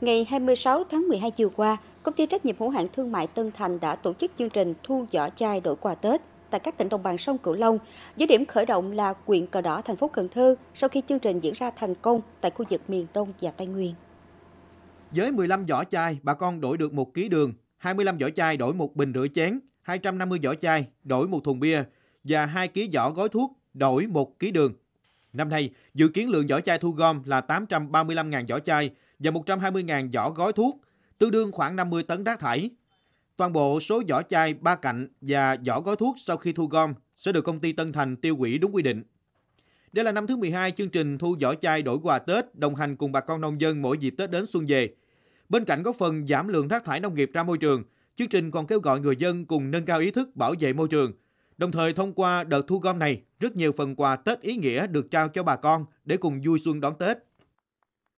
Ngày 26 tháng 12 chiều qua, công ty trách nhiệm hữu hạn thương mại Tân Thành đã tổ chức chương trình thu giỏ chai đổi quà Tết tại các tỉnh đồng bằng sông Cửu Long. Với điểm khởi động là quyện Cờ Đỏ, thành phố Cần Thơ sau khi chương trình diễn ra thành công tại khu vực miền Đông và Tây Nguyên. Với 15 giỏ chai, bà con đổi được 1 ký đường, 25 giỏ chai đổi một bình rửa chén, 250 giỏ chai đổi một thùng bia và 2 ký giỏ gói thuốc đổi 1 ký đường. Năm nay, dự kiến lượng vỏ chai thu gom là 835.000 vỏ chai và 120.000 vỏ gói thuốc, tương đương khoảng 50 tấn rác thải. Toàn bộ số vỏ chai ba cạnh và vỏ gói thuốc sau khi thu gom sẽ được công ty Tân Thành tiêu hủy đúng quy định. Đây là năm thứ 12 chương trình thu vỏ chai đổi quà Tết đồng hành cùng bà con nông dân mỗi dịp Tết đến xuân về. Bên cạnh góp phần giảm lượng rác thải nông nghiệp ra môi trường, chương trình còn kêu gọi người dân cùng nâng cao ý thức bảo vệ môi trường – Đồng thời thông qua đợt thu gom này, rất nhiều phần quà Tết ý nghĩa được trao cho bà con để cùng vui xuân đón Tết.